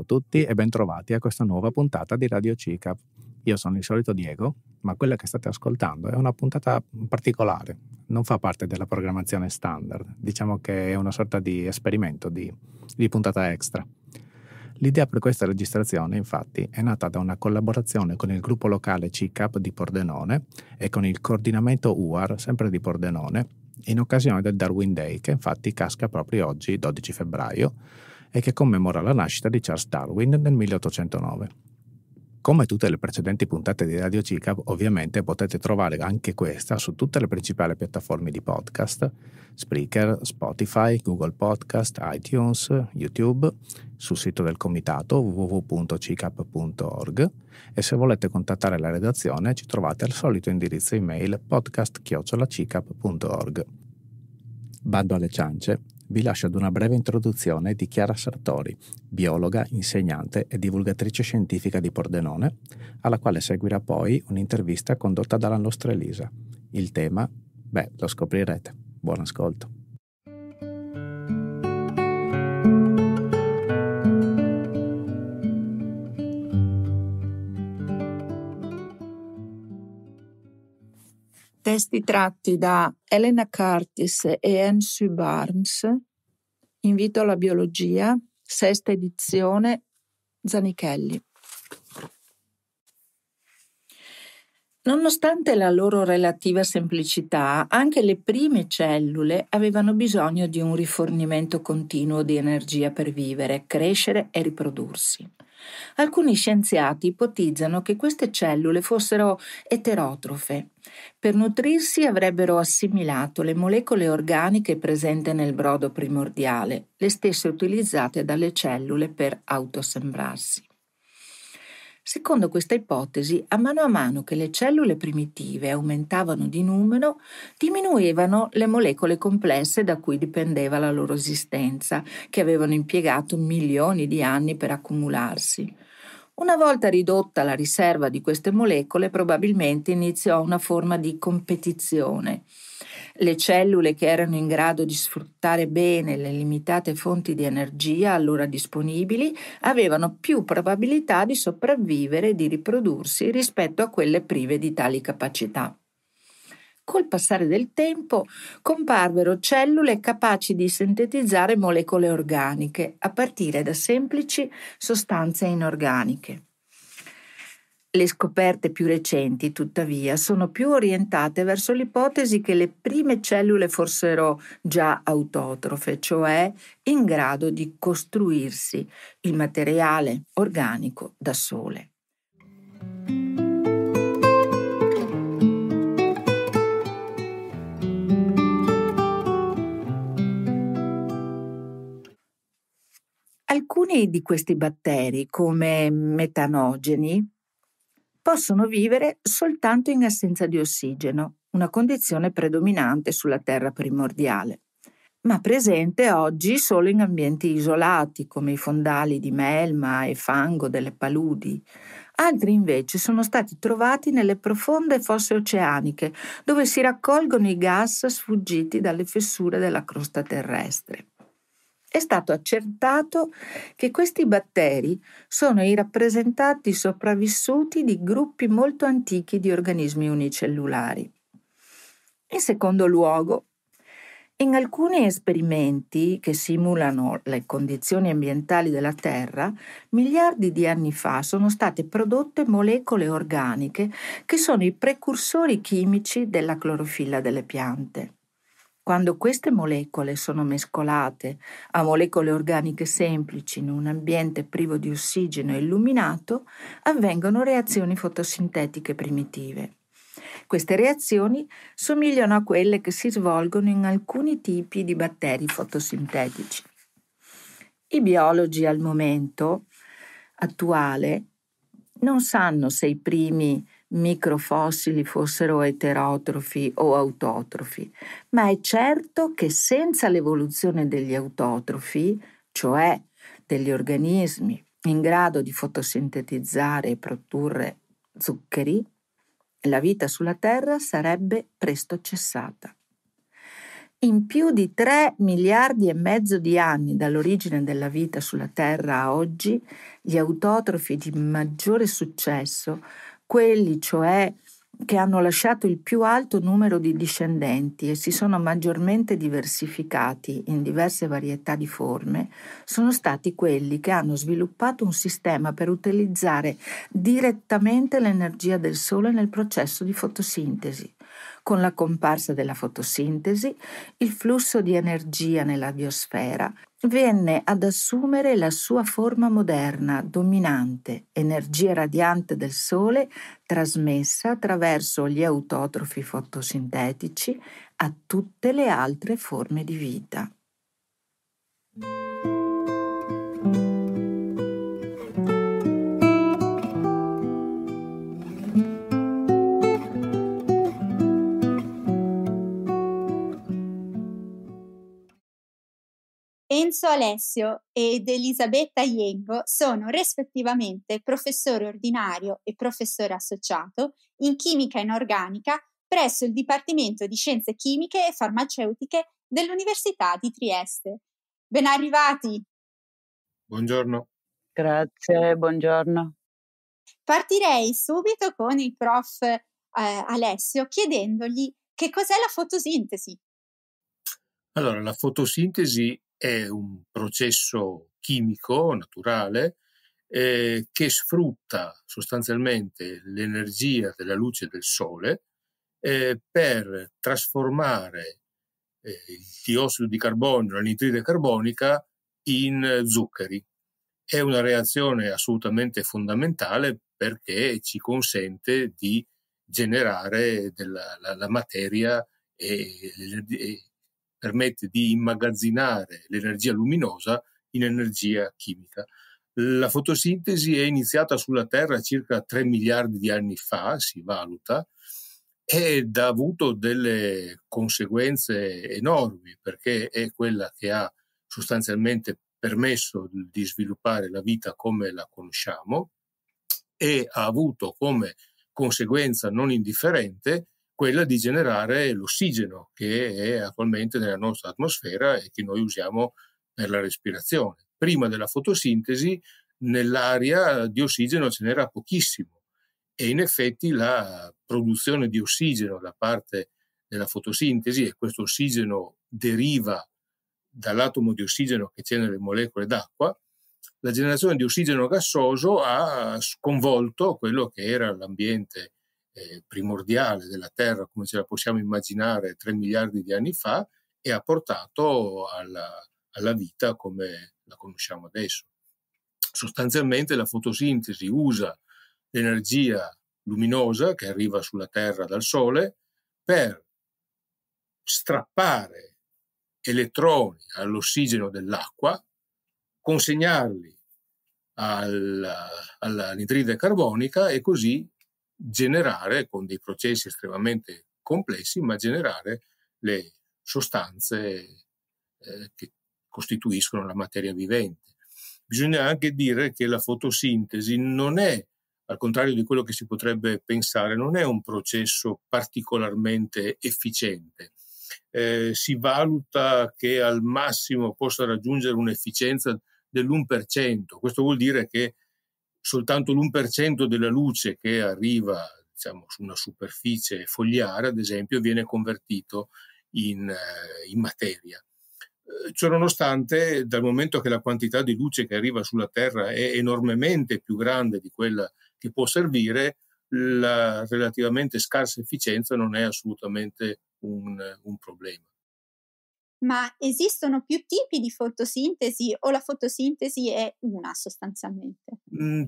Ciao a tutti e bentrovati a questa nuova puntata di Radio CICAP. Io sono il solito Diego, ma quella che state ascoltando è una puntata particolare, non fa parte della programmazione standard, diciamo che è una sorta di esperimento, di, di puntata extra. L'idea per questa registrazione, infatti, è nata da una collaborazione con il gruppo locale CICAP di Pordenone e con il coordinamento UAR, sempre di Pordenone, in occasione del Darwin Day, che infatti casca proprio oggi, 12 febbraio, e che commemora la nascita di Charles Darwin nel 1809. Come tutte le precedenti puntate di Radio CICAP, ovviamente potete trovare anche questa su tutte le principali piattaforme di podcast, Spreaker, Spotify, Google Podcast, iTunes, YouTube, sul sito del comitato www.cicap.org e se volete contattare la redazione ci trovate al solito indirizzo email podcast-cicap.org. Bando alle ciance, vi lascio ad una breve introduzione di Chiara Sartori, biologa, insegnante e divulgatrice scientifica di Pordenone, alla quale seguirà poi un'intervista condotta dalla nostra Elisa. Il tema? Beh, lo scoprirete. Buon ascolto. testi tratti da Elena Curtis e Anne Sue Barnes, Invito alla biologia, sesta edizione, Zanichelli. Nonostante la loro relativa semplicità, anche le prime cellule avevano bisogno di un rifornimento continuo di energia per vivere, crescere e riprodursi. Alcuni scienziati ipotizzano che queste cellule fossero eterotrofe. Per nutrirsi avrebbero assimilato le molecole organiche presenti nel brodo primordiale, le stesse utilizzate dalle cellule per autosembrarsi. Secondo questa ipotesi, a mano a mano che le cellule primitive aumentavano di numero, diminuivano le molecole complesse da cui dipendeva la loro esistenza, che avevano impiegato milioni di anni per accumularsi. Una volta ridotta la riserva di queste molecole, probabilmente iniziò una forma di competizione. Le cellule che erano in grado di sfruttare bene le limitate fonti di energia allora disponibili avevano più probabilità di sopravvivere e di riprodursi rispetto a quelle prive di tali capacità. Col passare del tempo comparvero cellule capaci di sintetizzare molecole organiche a partire da semplici sostanze inorganiche. Le scoperte più recenti, tuttavia, sono più orientate verso l'ipotesi che le prime cellule fossero già autotrofe, cioè in grado di costruirsi il materiale organico da sole. Alcuni di questi batteri, come metanogeni, possono vivere soltanto in assenza di ossigeno, una condizione predominante sulla Terra primordiale, ma presente oggi solo in ambienti isolati come i fondali di melma e fango delle paludi. Altri invece sono stati trovati nelle profonde fosse oceaniche, dove si raccolgono i gas sfuggiti dalle fessure della crosta terrestre è stato accertato che questi batteri sono i rappresentanti sopravvissuti di gruppi molto antichi di organismi unicellulari. In secondo luogo, in alcuni esperimenti che simulano le condizioni ambientali della Terra, miliardi di anni fa sono state prodotte molecole organiche che sono i precursori chimici della clorofilla delle piante. Quando queste molecole sono mescolate a molecole organiche semplici in un ambiente privo di ossigeno e illuminato, avvengono reazioni fotosintetiche primitive. Queste reazioni somigliano a quelle che si svolgono in alcuni tipi di batteri fotosintetici. I biologi al momento attuale non sanno se i primi microfossili fossero eterotrofi o autotrofi, ma è certo che senza l'evoluzione degli autotrofi, cioè degli organismi in grado di fotosintetizzare e produrre zuccheri, la vita sulla Terra sarebbe presto cessata. In più di 3 miliardi e mezzo di anni dall'origine della vita sulla Terra a oggi, gli autotrofi di maggiore successo quelli cioè che hanno lasciato il più alto numero di discendenti e si sono maggiormente diversificati in diverse varietà di forme, sono stati quelli che hanno sviluppato un sistema per utilizzare direttamente l'energia del Sole nel processo di fotosintesi con la comparsa della fotosintesi, il flusso di energia nella biosfera venne ad assumere la sua forma moderna, dominante, energia radiante del Sole trasmessa attraverso gli autotrofi fotosintetici a tutte le altre forme di vita. Enzo Alessio ed Elisabetta Iengo sono rispettivamente professore ordinario e professore associato in chimica inorganica presso il Dipartimento di Scienze Chimiche e Farmaceutiche dell'Università di Trieste. Ben arrivati! Buongiorno. Grazie, buongiorno. Partirei subito con il prof eh, Alessio chiedendogli che cos'è la fotosintesi. Allora, la fotosintesi è un processo chimico naturale eh, che sfrutta sostanzialmente l'energia della luce del sole eh, per trasformare eh, il diossido di carbonio, la nitride carbonica, in zuccheri. È una reazione assolutamente fondamentale perché ci consente di generare della, la, la materia e, e, permette di immagazzinare l'energia luminosa in energia chimica. La fotosintesi è iniziata sulla Terra circa 3 miliardi di anni fa, si valuta, ed ha avuto delle conseguenze enormi perché è quella che ha sostanzialmente permesso di sviluppare la vita come la conosciamo e ha avuto come conseguenza non indifferente quella di generare l'ossigeno che è attualmente nella nostra atmosfera e che noi usiamo per la respirazione. Prima della fotosintesi nell'aria di ossigeno ce n'era pochissimo e in effetti la produzione di ossigeno da parte della fotosintesi e questo ossigeno deriva dall'atomo di ossigeno che c'è nelle molecole d'acqua, la generazione di ossigeno gassoso ha sconvolto quello che era l'ambiente eh, primordiale della Terra come ce la possiamo immaginare 3 miliardi di anni fa e ha portato alla, alla vita come la conosciamo adesso. Sostanzialmente la fotosintesi usa l'energia luminosa che arriva sulla Terra dal Sole per strappare elettroni all'ossigeno dell'acqua, consegnarli all'anidride carbonica e così generare con dei processi estremamente complessi, ma generare le sostanze eh, che costituiscono la materia vivente. Bisogna anche dire che la fotosintesi non è, al contrario di quello che si potrebbe pensare, non è un processo particolarmente efficiente. Eh, si valuta che al massimo possa raggiungere un'efficienza dell'1%. Questo vuol dire che soltanto l'1% della luce che arriva diciamo, su una superficie fogliare, ad esempio, viene convertito in, eh, in materia. Eh, ciononostante, dal momento che la quantità di luce che arriva sulla Terra è enormemente più grande di quella che può servire, la relativamente scarsa efficienza non è assolutamente un, un problema. Ma esistono più tipi di fotosintesi o la fotosintesi è una sostanzialmente? Mm,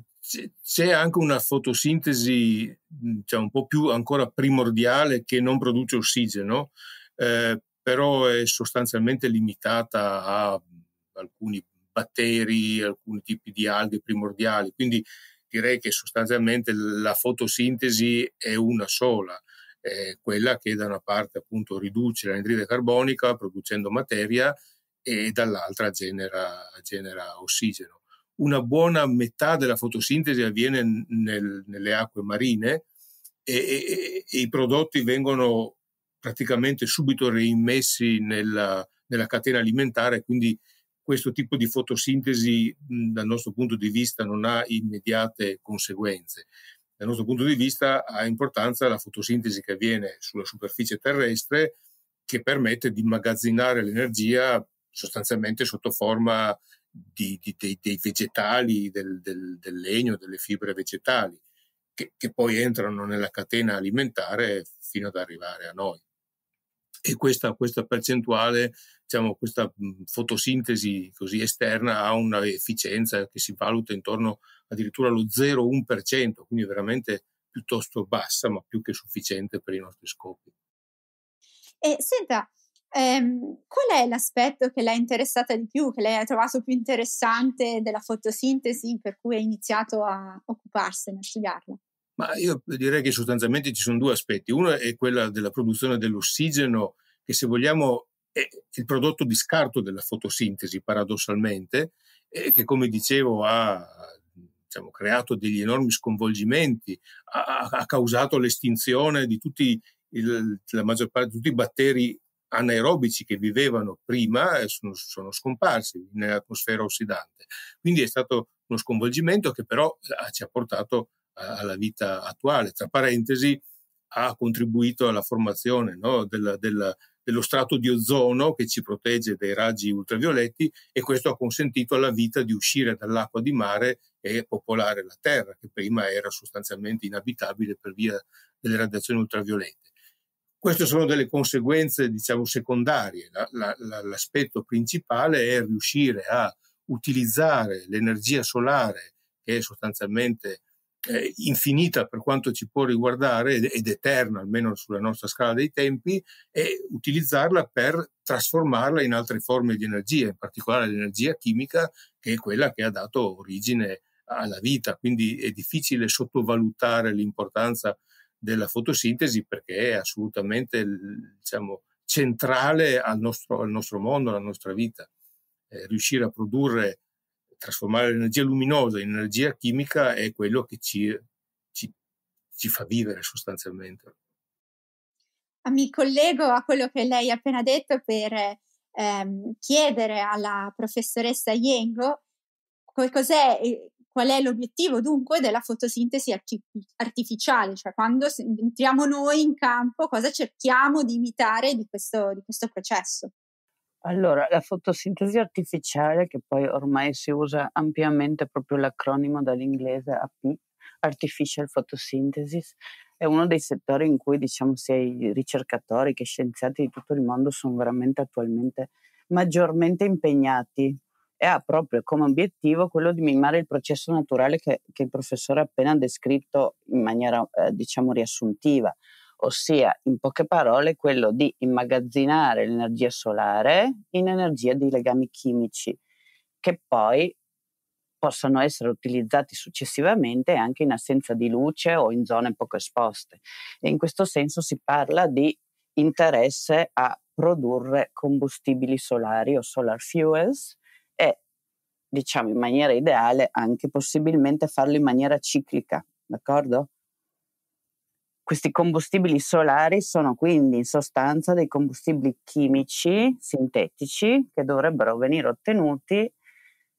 c'è anche una fotosintesi diciamo, un po' più ancora primordiale che non produce ossigeno, eh, però è sostanzialmente limitata a alcuni batteri, alcuni tipi di alghe primordiali, quindi direi che sostanzialmente la fotosintesi è una sola, è quella che da una parte appunto riduce l'anidride carbonica producendo materia e dall'altra genera, genera ossigeno una buona metà della fotosintesi avviene nel, nelle acque marine e, e, e, i prodotti vengono praticamente subito reimmessi nella, nella catena alimentare, quindi questo tipo di fotosintesi dal nostro punto di vista non ha immediate conseguenze. Dal nostro punto di vista ha importanza la fotosintesi che avviene sulla superficie terrestre che permette di immagazzinare l'energia sostanzialmente sotto forma di, di, dei, dei, vegetali, del, del, del, legno, delle fibre vegetali, che, che, poi entrano nella catena alimentare fino ad arrivare a noi. E questa, questa percentuale, diciamo, questa fotosintesi così esterna ha un'efficienza che si valuta intorno addirittura allo 0,1%, quindi veramente piuttosto bassa, ma più che sufficiente per i nostri scopi. E senta, Ehm, qual è l'aspetto che l'ha interessata di più, che lei ha trovato più interessante della fotosintesi per cui ha iniziato a occuparsene, a studiarla? Ma io direi che sostanzialmente ci sono due aspetti. Uno è quello della produzione dell'ossigeno, che se vogliamo è il prodotto di scarto della fotosintesi, paradossalmente, e che come dicevo ha diciamo, creato degli enormi sconvolgimenti, ha, ha causato l'estinzione di tutti, il, la maggior parte, di tutti i batteri anaerobici che vivevano prima eh, sono, sono scomparsi nell'atmosfera ossidante. Quindi è stato uno sconvolgimento che però eh, ci ha portato alla vita attuale. Tra parentesi, ha contribuito alla formazione no, della, della, dello strato di ozono che ci protegge dai raggi ultravioletti e questo ha consentito alla vita di uscire dall'acqua di mare e popolare la Terra, che prima era sostanzialmente inabitabile per via delle radiazioni ultraviolette. Queste sono delle conseguenze, diciamo, secondarie. La, la, la, l'aspetto principale è riuscire a utilizzare l'energia solare, che è sostanzialmente eh, infinita per quanto ci può riguardare ed, ed, eterna, almeno sulla nostra scala dei tempi, e utilizzarla per trasformarla in altre forme di energia, in particolare l'energia chimica, che è quella che ha dato origine alla vita. Quindi è difficile sottovalutare l'importanza della fotosintesi perché è assolutamente diciamo, centrale al nostro, al nostro mondo, alla nostra vita. Eh, riuscire a produrre, trasformare l'energia luminosa in energia chimica è quello che ci, ci, ci fa vivere sostanzialmente. Ah, mi collego a quello che lei ha appena detto per ehm, chiedere alla professoressa Iengo cos'è eh, Qual è l'obiettivo dunque della fotosintesi artificiale? Cioè quando entriamo noi in campo, cosa cerchiamo di imitare di questo, di questo processo? Allora, la fotosintesi artificiale, che poi ormai si usa ampiamente proprio l'acronimo dall'inglese AP, Artificial Photosynthesis, è uno dei settori in cui diciamo sia i ricercatori che scienziati di tutto il mondo sono veramente attualmente maggiormente impegnati e ha proprio come obiettivo quello di mimare il processo naturale che, che il professore ha appena descritto in maniera eh, diciamo riassuntiva, ossia in poche parole quello di immagazzinare l'energia solare in energia di legami chimici che poi possono essere utilizzati successivamente anche in assenza di luce o in zone poco esposte. E in questo senso si parla di interesse a produrre combustibili solari o solar fuels diciamo in maniera ideale, anche possibilmente farlo in maniera ciclica, d'accordo? Questi combustibili solari sono quindi in sostanza dei combustibili chimici sintetici che dovrebbero venire ottenuti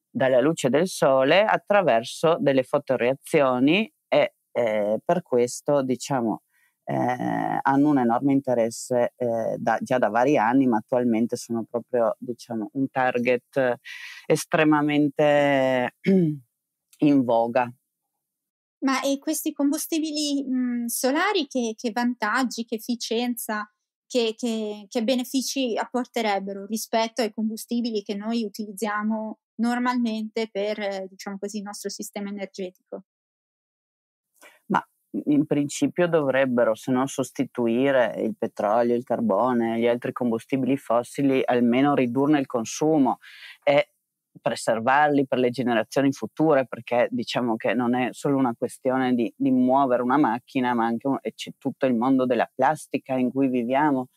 dalla luce del sole attraverso delle fotoreazioni e eh, per questo diciamo eh, hanno un enorme interesse eh, da, già da vari anni, ma attualmente sono proprio diciamo, un target estremamente in voga. Ma e questi combustibili mh, solari che, che, vantaggi, che efficienza, che, che, che benefici apporterebbero rispetto ai combustibili che noi utilizziamo normalmente per eh, diciamo così, il nostro sistema energetico? in principio dovrebbero, se non sostituire il petrolio, il carbone, gli altri combustibili fossili, almeno ridurne il consumo e preservarli per le generazioni future, perché diciamo che non è solo una questione di, di muovere una macchina, ma anche un, c'è tutto il mondo della plastica in cui viviamo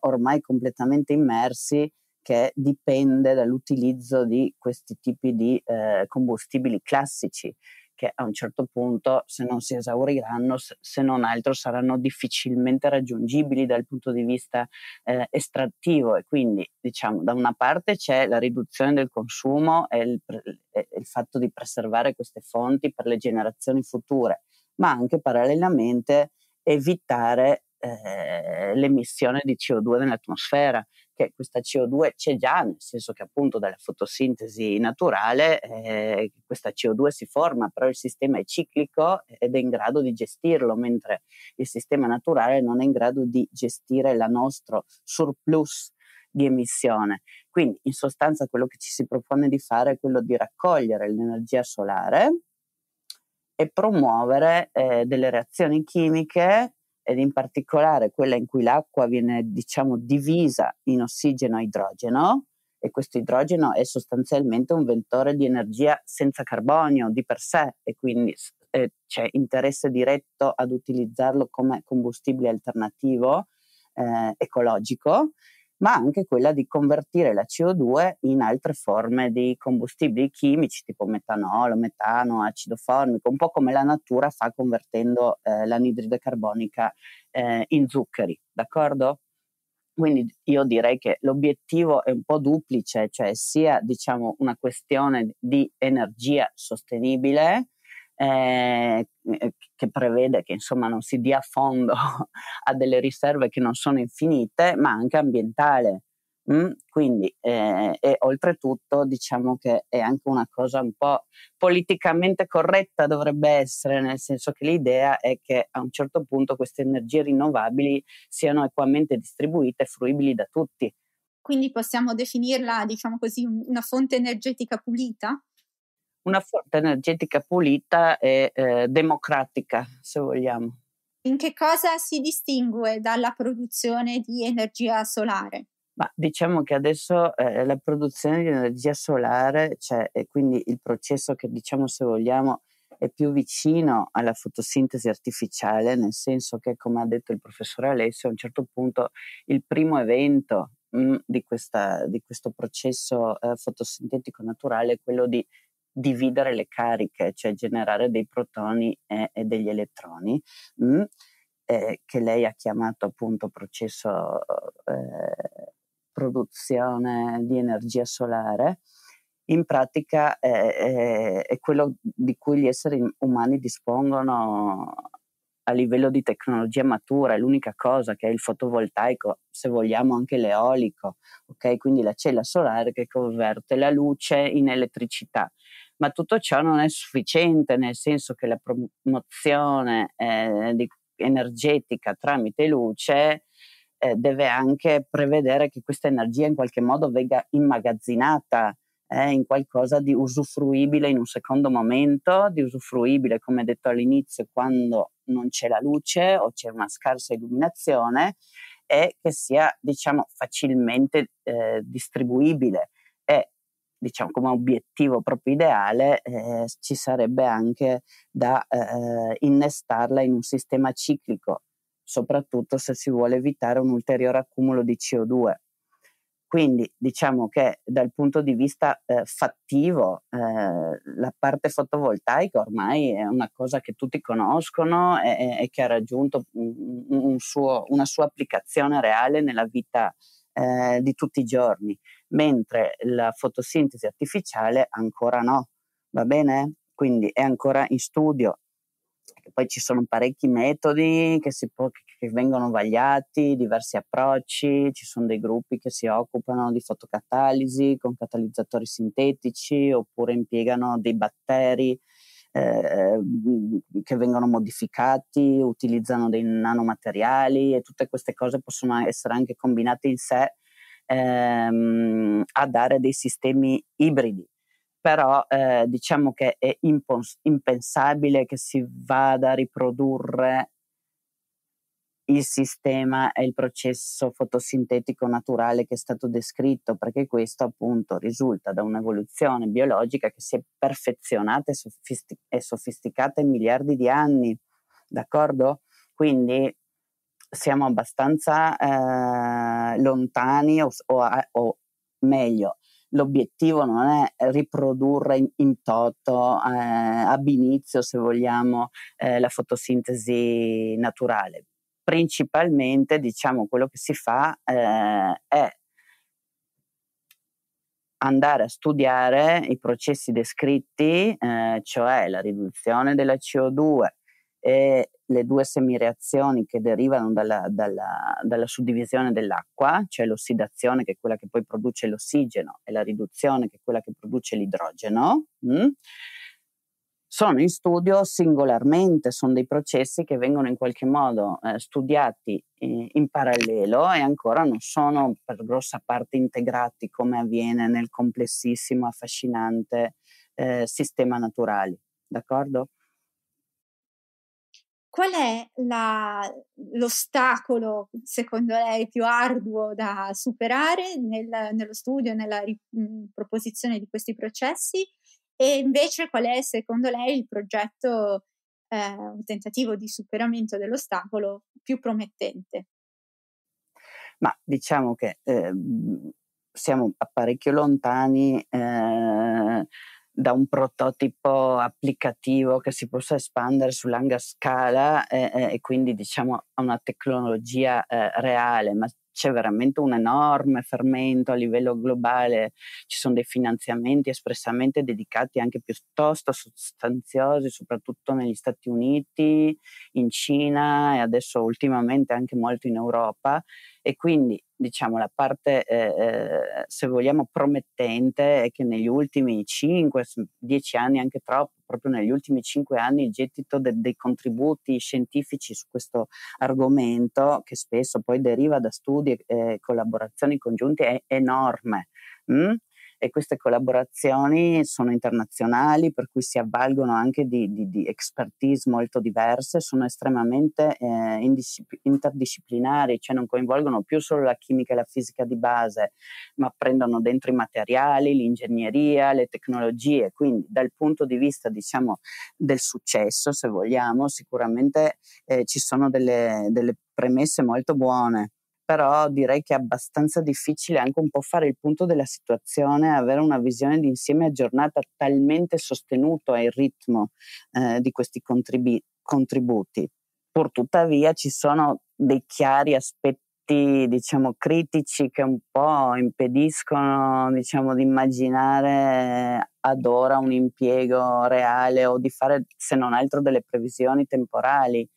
ormai completamente immersi che dipende dall'utilizzo di questi tipi di eh, combustibili classici che a un certo punto, se non si esauriranno, se non altro saranno difficilmente raggiungibili dal punto di vista eh, estrattivo. E quindi, diciamo, da una parte c'è la riduzione del consumo e il, e il fatto di preservare queste fonti per le generazioni future, ma anche parallelamente evitare eh, l'emissione di CO2 nell'atmosfera che questa CO2 c'è già, nel senso che appunto dalla fotosintesi naturale eh, questa CO2 si forma, però il sistema è ciclico ed è in grado di gestirlo, mentre il sistema naturale non è in grado di gestire il nostro surplus di emissione. Quindi in sostanza quello che ci si propone di fare è quello di raccogliere l'energia solare e promuovere eh, delle reazioni chimiche ed in particolare quella in cui l'acqua viene diciamo divisa in ossigeno e idrogeno e questo idrogeno è sostanzialmente un ventore di energia senza carbonio di per sé e quindi eh, c'è interesse diretto ad utilizzarlo come combustibile alternativo eh, ecologico ma anche quella di convertire la CO2 in altre forme di combustibili chimici tipo metanolo, metano, acido formico, un po' come la natura fa convertendo eh, l'anidride carbonica eh, in zuccheri, d'accordo? Quindi io direi che l'obiettivo è un po' duplice, cioè sia diciamo, una questione di energia sostenibile, eh, eh, che prevede che insomma, non si dia fondo a delle riserve che non sono infinite, ma anche ambientale. Mm? Quindi, eh, e oltretutto diciamo che è anche una cosa un po' politicamente corretta dovrebbe essere, nel senso che l'idea è che a un certo punto queste energie rinnovabili siano equamente distribuite e fruibili da tutti. Quindi possiamo definirla, diciamo così, una fonte energetica pulita? una forza energetica pulita e eh, democratica, se vogliamo. In che cosa si distingue dalla produzione di energia solare? Ma diciamo che adesso eh, la produzione di energia solare, cioè, quindi il processo che diciamo se vogliamo è più vicino alla fotosintesi artificiale, nel senso che come ha detto il professore Alessio, a un certo punto il primo evento mh, mm, di, questa, di, questo processo eh, fotosintetico naturale è quello di dividere le cariche, cioè generare dei protoni e, e degli elettroni, mh, mm, eh, che lei ha chiamato appunto processo eh, produzione di energia solare, in pratica eh, è quello di cui gli esseri umani dispongono a livello di tecnologia matura, è l'unica cosa che è il fotovoltaico, se vogliamo anche l'eolico, ok? Quindi la cella solare che converte la luce in elettricità ma tutto ciò non è sufficiente, nel senso che la promozione eh, di, energetica tramite luce eh, deve anche prevedere che questa energia in qualche modo venga immagazzinata eh, in qualcosa di usufruibile in un secondo momento, di usufruibile, come detto all'inizio, quando non c'è la luce o c'è una scarsa illuminazione e che sia diciamo facilmente eh, distribuibile diciamo come obiettivo proprio ideale, eh, ci sarebbe anche da eh, innestarla in un sistema ciclico, soprattutto se si vuole evitare un ulteriore accumulo di CO2. Quindi diciamo che dal punto di vista eh, fattivo eh, la parte fotovoltaica ormai è una cosa che tutti conoscono e, e che ha raggiunto un, un suo, una sua applicazione reale nella vita eh, di tutti i giorni, mentre la fotosintesi artificiale ancora no, va bene? Quindi è ancora in studio. Poi ci sono parecchi metodi che, può, che vengono vagliati, diversi approcci, ci sono dei gruppi che si occupano di fotocatalisi con catalizzatori sintetici oppure impiegano dei batteri Ehm, che vengono modificati, utilizzano dei nanomateriali e tutte queste cose possono essere anche combinate in sé ehm, a dare dei sistemi ibridi. Però eh, diciamo che è impons- impensabile che si vada a riprodurre il sistema e il processo fotosintetico naturale che è stato descritto, perché questo appunto risulta da un'evoluzione biologica che si è perfezionata e, sofistic- e sofisticata in miliardi di anni, d'accordo? Quindi siamo abbastanza eh, lontani o, o, o, meglio, l'obiettivo non è riprodurre in, in toto, eh, ab inizio se vogliamo, eh, la fotosintesi naturale, principalmente diciamo quello che si fa eh, è andare a studiare i processi descritti, eh, cioè la riduzione della CO2 e le due semireazioni che derivano dalla, dalla, dalla, suddivisione dell'acqua, cioè l'ossidazione che è quella che poi produce l'ossigeno e la riduzione che è quella che produce l'idrogeno. Mm? sono in studio singolarmente, sono dei processi che vengono in qualche modo eh, studiati eh, in parallelo e ancora non sono per grossa parte integrati come avviene nel complessissimo, affascinante eh, sistema naturale. D'accordo? Qual è la, l'ostacolo, secondo lei, più arduo da superare nel, nello studio, nella riproposizione mm, di questi processi? E invece qual è secondo lei il progetto, eh, un tentativo di superamento dell'ostacolo più promettente? Ma diciamo che eh, siamo parecchio lontani eh, da un prototipo applicativo che si possa espandere su larga scala eh, eh, e quindi diciamo a una tecnologia eh, reale, ma c'è veramente un enorme fermento a livello globale, ci sono dei finanziamenti espressamente dedicati anche piuttosto sostanziosi, soprattutto negli Stati Uniti, in Cina e adesso ultimamente anche molto in Europa e quindi diciamo, la parte, eh, eh, se vogliamo, promettente è che negli ultimi 5-10 anni, anche troppo, proprio negli ultimi 5 anni, il gettito de- dei contributi scientifici su questo argomento, che spesso poi deriva da studi e eh, collaborazioni congiunte, è enorme. Mm? e queste collaborazioni sono internazionali, per cui si avvalgono anche di, di, di expertise molto diverse, sono estremamente eh, indiscipl- interdisciplinari, cioè non coinvolgono più solo la chimica e la fisica di base, ma prendono dentro i materiali, l'ingegneria, le tecnologie, quindi dal punto di vista diciamo, del successo, se vogliamo, sicuramente eh, ci sono delle, delle premesse molto buone però direi che è abbastanza difficile anche un po' fare il punto della situazione, avere una visione di insieme aggiornata talmente sostenuto è il ritmo eh, di questi contribi- contributi. Pur tuttavia ci sono dei chiari aspetti diciamo critici che un po' impediscono diciamo di immaginare ad ora un impiego reale o di fare se non altro delle previsioni temporali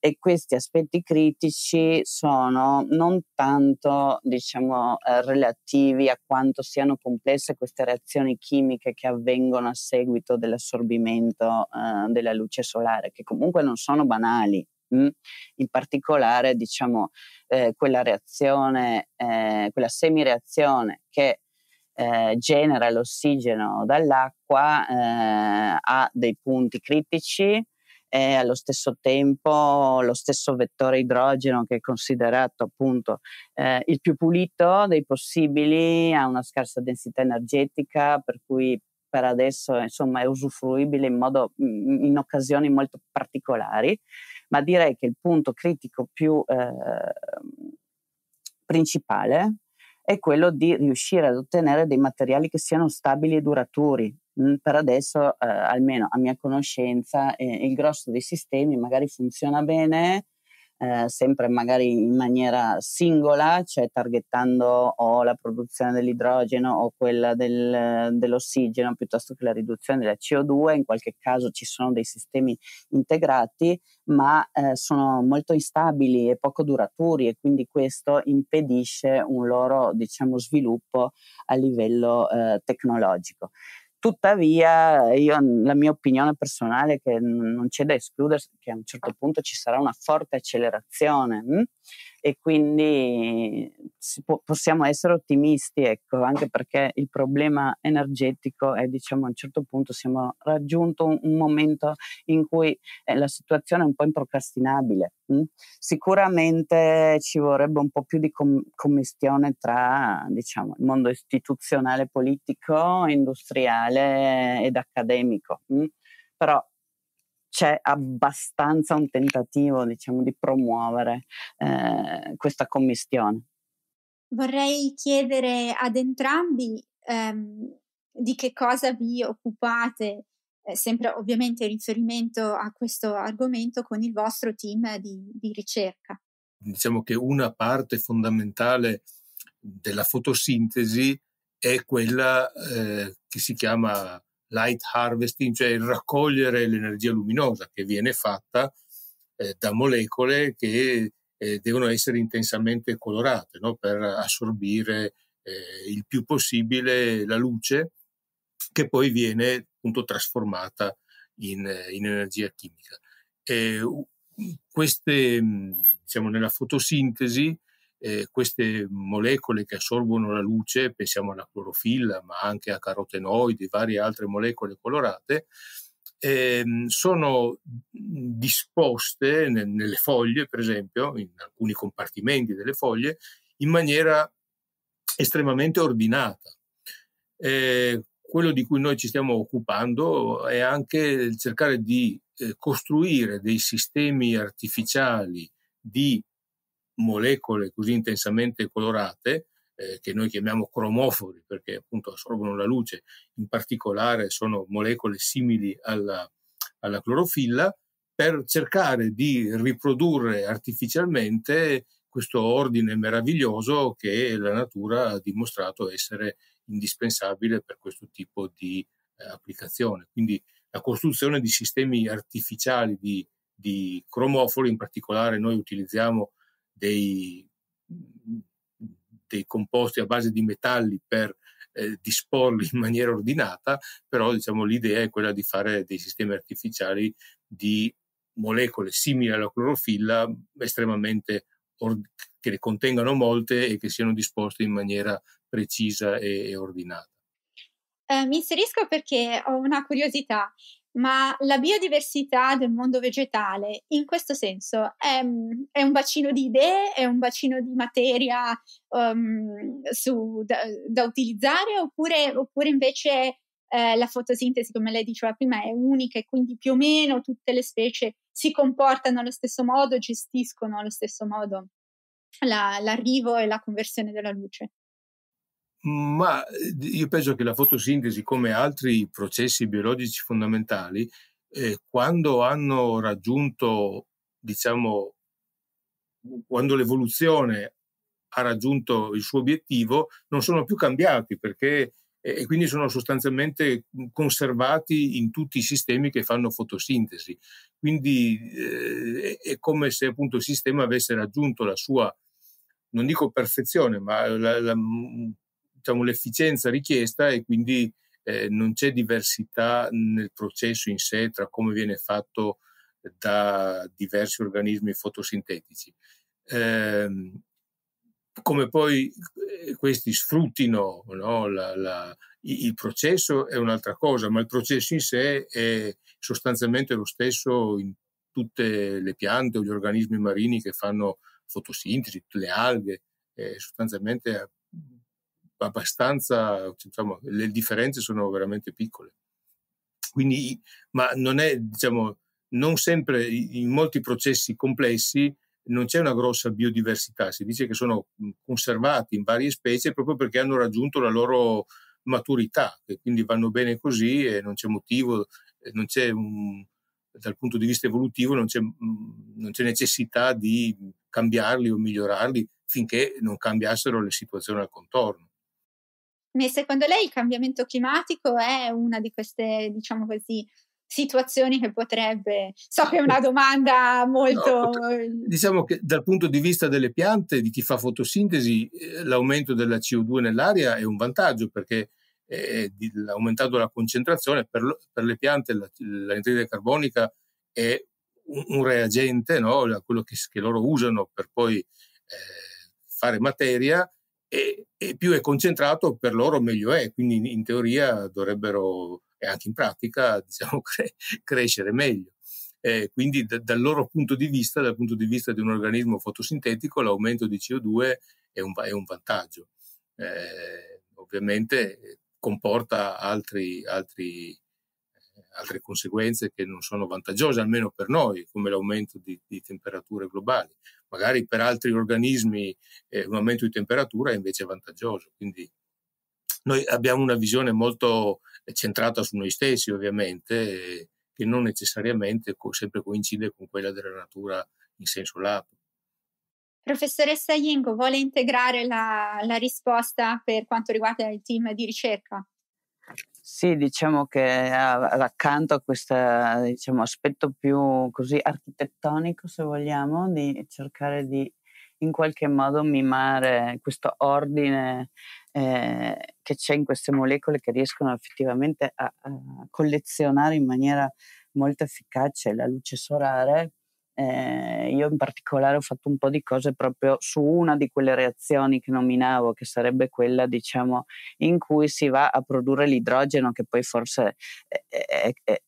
e questi aspetti critici sono non tanto diciamo, eh, relativi a quanto siano complesse queste reazioni chimiche che avvengono a seguito dell'assorbimento eh, della luce solare, che comunque non sono banali. Mh? Mm? In particolare, diciamo, eh, quella reazione, eh, quella semireazione che eh, genera l'ossigeno dall'acqua eh, ha dei punti critici e allo stesso tempo lo stesso vettore idrogeno che è considerato appunto eh, il più pulito dei possibili, ha una scarsa densità energetica per cui per adesso insomma, è usufruibile in, modo, mm, in occasioni molto particolari, ma direi che il punto critico più eh, principale è quello di riuscire ad ottenere dei materiali che siano stabili e duraturi, Mm, per adesso, eh, almeno a mia conoscenza, eh, il grosso dei sistemi magari funziona bene, eh, sempre magari in maniera singola, cioè targettando o la produzione dell'idrogeno o quella del, dell'ossigeno piuttosto che la riduzione della CO2, in qualche caso ci sono dei sistemi integrati, ma eh, sono molto instabili e poco duraturi e quindi questo impedisce un loro diciamo, sviluppo a livello eh, tecnologico. Tuttavia, io, la mia opinione personale è che non c'è da escludere che a un certo punto ci sarà una forte accelerazione mh? Mm? e quindi po- possiamo essere ottimisti, ecco, anche perché il problema energetico è, diciamo, a un certo punto siamo raggiunto un, un momento in cui eh, la situazione è un po' improcrastinabile. Mh? Mm? Sicuramente ci vorrebbe un po' più di com- commistione tra, diciamo, il mondo istituzionale, politico, industriale ed accademico, mh? Mm? però c'è abbastanza un tentativo diciamo, di promuovere eh, questa commissione. Vorrei chiedere ad entrambi ehm, di che cosa vi occupate, eh, sempre ovviamente in riferimento a questo argomento, con il vostro team di, di ricerca. Diciamo che una parte fondamentale della fotosintesi è quella eh, che si chiama light harvesting, cioè il raccogliere l'energia luminosa che viene fatta eh, da molecole che eh, devono essere intensamente colorate no? per assorbire eh, il più possibile la luce che poi viene appunto trasformata in, in energia chimica. E queste, diciamo, nella fotosintesi eh, queste molecole che assorbono la luce, pensiamo alla clorofilla, ma anche a carotenoidi, varie altre molecole colorate, ehm, sono disposte nel, nelle foglie, per esempio, in alcuni compartimenti delle foglie, in maniera estremamente ordinata. Eh, quello di cui noi ci stiamo occupando è anche cercare di eh, costruire dei sistemi artificiali di molecole così intensamente colorate, eh, che noi chiamiamo cromofori perché appunto assorbono la luce, in particolare sono molecole simili alla, alla clorofilla, per cercare di riprodurre artificialmente questo ordine meraviglioso che la natura ha dimostrato essere indispensabile per questo tipo di eh, applicazione. Quindi la costruzione di sistemi artificiali di, di cromofori, in particolare noi utilizziamo dei, dei composti a base di metalli per eh, disporli in maniera ordinata, però diciamo, l'idea è quella di fare dei sistemi artificiali di molecole simili alla clorofilla, estremamente or- che ne contengano molte e che siano disposte in maniera precisa e, e ordinata. Eh, mi inserisco perché ho una curiosità ma la biodiversità del mondo vegetale in questo senso è, mm, è un bacino di idee, è un bacino di materia um, su, da, da, utilizzare oppure, oppure invece eh, la fotosintesi, come lei diceva prima, è unica e quindi più o meno tutte le specie si comportano allo stesso modo, gestiscono allo stesso modo la, l'arrivo e la conversione della luce ma eh, io penso che la fotosintesi, come altri processi biologici fondamentali, eh, quando hanno raggiunto, diciamo, quando l'evoluzione ha raggiunto il suo obiettivo, non sono più cambiati perché e quindi sono sostanzialmente conservati in tutti i sistemi che fanno fotosintesi. Quindi eh, è come se appunto il sistema avesse raggiunto la sua, non dico perfezione, ma la, la, diciamo, l'efficienza richiesta e quindi eh, non c'è diversità nel processo in sé tra come viene fatto da diversi organismi fotosintetici. Eh, come poi eh, questi sfruttino no, la, la, il processo è un'altra cosa, ma il processo in sé è sostanzialmente lo stesso in tutte le piante o gli organismi marini che fanno fotosintesi, tutte le alghe, eh, sostanzialmente abbastanza, diciamo, le differenze sono veramente piccole. Quindi, ma non è, diciamo, non sempre in molti processi complessi non c'è una grossa biodiversità, si dice che sono conservati in varie specie proprio perché hanno raggiunto la loro maturità e quindi vanno bene così e non c'è motivo, non c'è un, dal punto di vista evolutivo non c'è, mm, non c'è necessità di cambiarli o migliorarli finché non cambiassero le situazioni al contorno secondo lei il cambiamento climatico è una di queste, diciamo così, situazioni che potrebbe... So che è una eh, domanda molto... No, diciamo che dal punto di vista delle piante, di chi fa fotosintesi, eh, l'aumento della CO2 nell'aria è un vantaggio perché eh, di, aumentando la concentrazione, per, lo, per le piante la, l'anidride carbonica è un, un reagente, no? quello che, che, loro usano per poi eh, fare materia e, e più è concentrato per loro meglio è, quindi in, in teoria dovrebbero e anche in pratica diciamo, cre- crescere meglio. Eh, quindi d- dal loro punto di vista, dal punto di vista di un organismo fotosintetico, l'aumento di CO2 è un, è un vantaggio. Eh, ovviamente comporta altri, altri, eh, altre conseguenze che non sono vantaggiose, almeno per noi, come l'aumento di, di temperature globali, magari per altri organismi eh, un aumento di temperatura è invece vantaggioso. Quindi noi abbiamo una visione molto eh, centrata su noi stessi, ovviamente, che non necessariamente co- sempre coincide con quella della natura in senso lato. Professoressa Yingo, vuole integrare la, la risposta per quanto riguarda il team di ricerca? Sì, diciamo che accanto a questo diciamo, aspetto più così architettonico, se vogliamo, di cercare di in qualche modo mimare questo ordine eh, che c'è in queste molecole che riescono effettivamente a, a collezionare in maniera molto efficace la luce solare eh, io in particolare ho fatto un po' di cose proprio su una di quelle reazioni che nominavo, che sarebbe quella, diciamo, in cui si va a produrre l'idrogeno, che poi forse è, è, è,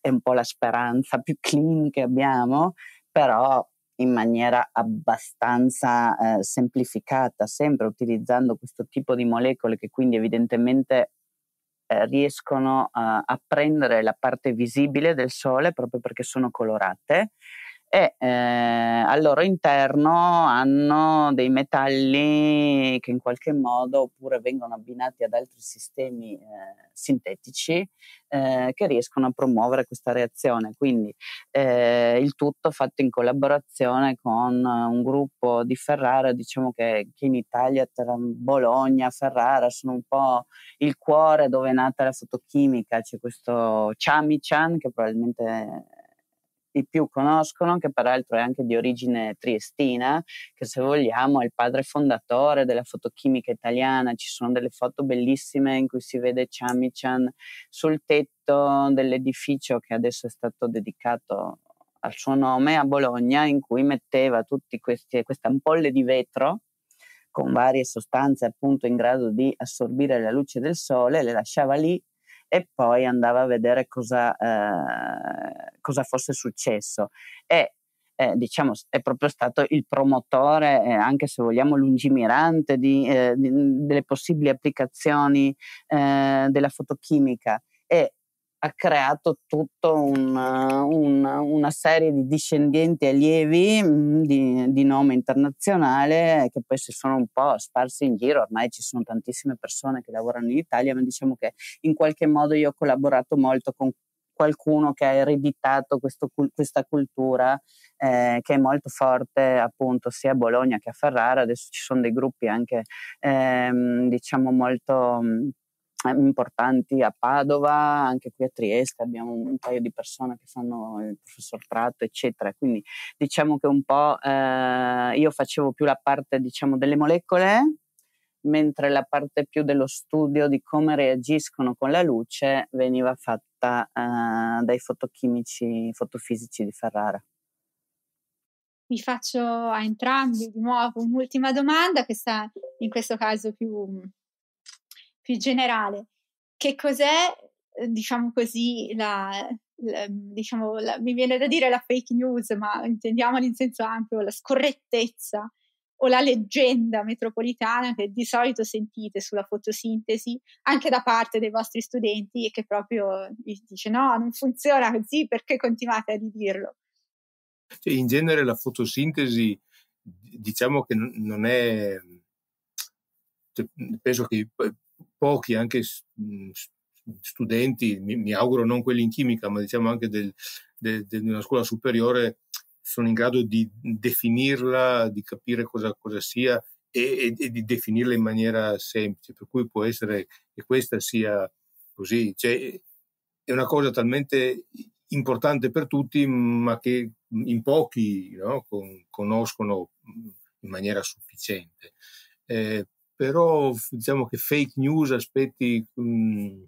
è un po' la speranza più clean che abbiamo, però in maniera abbastanza eh, semplificata, sempre utilizzando questo tipo di molecole che quindi evidentemente eh, riescono eh, a prendere la parte visibile del sole proprio perché sono colorate e eh, al loro interno hanno dei metalli che in qualche modo oppure vengono abbinati ad altri sistemi eh, sintetici eh, che riescono a promuovere questa reazione. Quindi eh, il tutto fatto in collaborazione con un gruppo di Ferrara, diciamo che, che in Italia tra Bologna, e Ferrara sono un po' il cuore dove è nata la fotochimica, c'è questo Chamichan che probabilmente i più conoscono, che peraltro è anche di origine triestina, che se vogliamo è il padre fondatore della fotochimica italiana. Ci sono delle foto bellissime in cui si vede Chamichan sul tetto dell'edificio che adesso è stato dedicato al suo nome a Bologna, in cui metteva tutte queste ampolle di vetro con varie sostanze appunto in grado di assorbire la luce del sole, le lasciava lì e poi andava a vedere cosa, eh, cosa fosse successo. E eh, diciamo, è proprio stato il promotore, eh, anche se vogliamo lungimirante, di, eh, di, delle possibili applicazioni eh, della fotochimica e ha creato tutta un, un, una serie di discendenti allievi mm, di, di, nome internazionale che poi si sono un po' sparsi in giro, ormai ci sono tantissime persone che lavorano in Italia, ma diciamo che in qualche modo io ho collaborato molto con qualcuno che ha ereditato questo, questa cultura eh, che è molto forte appunto sia a Bologna che a Ferrara, adesso ci sono dei gruppi anche ehm, diciamo molto mm, Ehm, importanti a Padova, anche qui a Trieste abbiamo un paio di persone che fanno il professor Prato, eccetera. Quindi diciamo che un po' eh, io facevo più la parte diciamo, delle molecole, mentre la parte più dello studio di come reagiscono con la luce veniva fatta eh, dai fotochimici, fotofisici di Ferrara. Mi faccio a entrambi di nuovo un'ultima domanda, questa in questo caso più più generale. Che cos'è, eh, diciamo così, la, la, ehm, diciamo, la, mi viene da dire la fake news, ma intendiamola in senso ampio, la scorrettezza o la leggenda metropolitana che di solito sentite sulla fotosintesi anche da parte dei vostri studenti e che proprio vi dice no, non funziona così, perché continuate a dirlo? Cioè, in genere la fotosintesi diciamo che non è, cioè, penso che pochi anche mhmm, studenti, mi, mi auguro non quelli in chimica, ma diciamo anche del, de, de, di una scuola superiore, sono in grado di definirla, di capire cosa, cosa sia e, e, di definirla in maniera semplice, per cui può essere che questa sia così. Cioè, è una cosa talmente importante per tutti, ma che in pochi no, con, conoscono mhmm, in maniera sufficiente. Eh, però diciamo che fake news, aspetti, mm,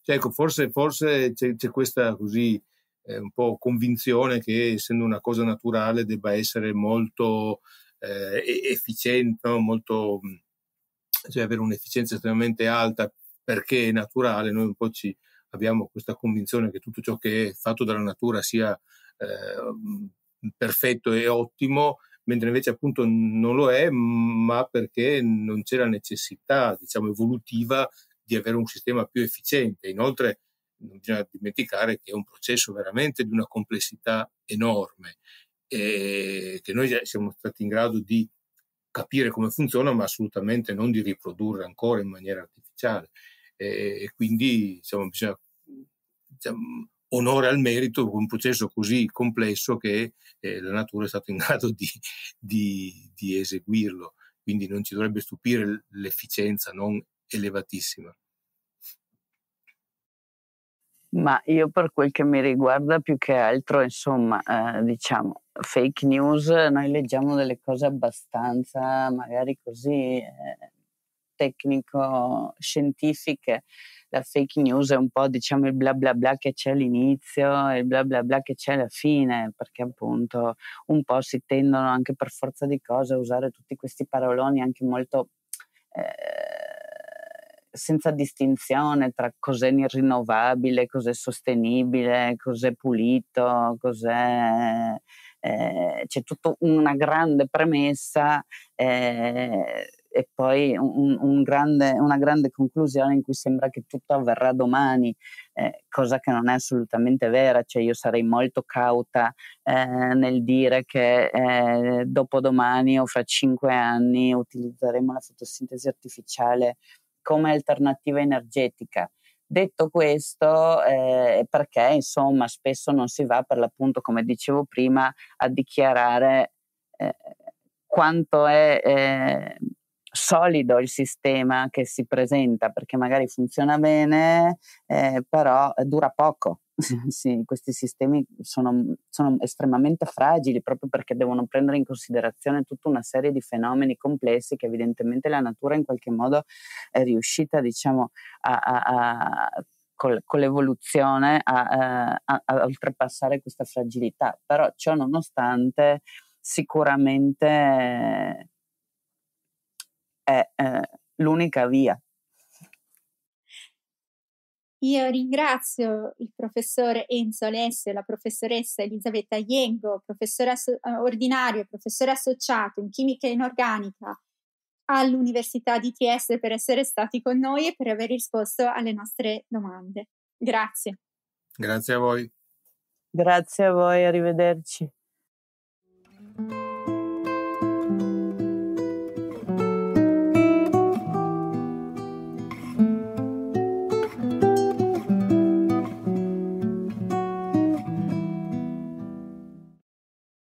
cioè ecco, forse, forse c'è, c'è, questa così eh, un po' convinzione che essendo una cosa naturale debba essere molto eh, efficiente, no? molto, mm, cioè avere un'efficienza estremamente alta perché è naturale, noi un po' ci abbiamo questa convinzione che tutto ciò che è fatto dalla natura sia eh, mm, perfetto e ottimo mentre invece appunto non lo è, ma perché non c'è la necessità, diciamo, evolutiva di avere un sistema più efficiente. Inoltre non bisogna dimenticare che è un processo veramente di una complessità enorme, eh, che noi siamo stati in grado di capire come funziona, ma assolutamente non di riprodurre ancora in maniera artificiale. Eh, e quindi diciamo, bisogna diciamo, onore al merito di un processo così complesso che eh, la natura è stata in grado di, di, di eseguirlo. Quindi non ci dovrebbe stupire l'efficienza non elevatissima. Ma io per quel che mi riguarda più che altro, insomma, eh, diciamo, fake news, noi leggiamo delle cose abbastanza, magari così, eh, tecnico-scientifiche, la fake news è un po' diciamo il bla bla bla che c'è all'inizio e il bla bla bla che c'è alla fine, perché appunto un po' si tendono anche per forza di cose a usare tutti questi paroloni anche molto eh, senza distinzione tra cos'è rinnovabile, cos'è sostenibile, cos'è pulito, cos'è... Eh, c'è tutta una grande premessa eh, e poi un, un grande, una grande conclusione in cui sembra che tutto avverrà domani, eh, cosa che non è assolutamente vera, cioè io sarei molto cauta eh, nel dire che eh, dopodomani o fra cinque anni utilizzeremo la fotosintesi artificiale come alternativa energetica. Detto questo, eh, perché insomma spesso non si va per l'appunto, come dicevo prima, a dichiarare eh, quanto è eh, solido il sistema che si presenta perché magari funziona bene, eh, però dura poco. sì, questi sistemi sono, sono, estremamente fragili proprio perché devono prendere in considerazione tutta una serie di fenomeni complessi che evidentemente la natura in qualche modo è riuscita diciamo, a, a, a con, l'evoluzione a, eh, a, a, oltrepassare questa fragilità. Però ciò nonostante, sicuramente Eh, è eh, l'unica via. Io ringrazio il professore Enzo Alessio e la professoressa Elisabetta Iengo, professore asso- eh, ordinario e professore associato in chimica inorganica all'Università di TS per essere stati con noi e per aver risposto alle nostre domande. Grazie. Grazie a voi. Grazie a voi, arrivederci.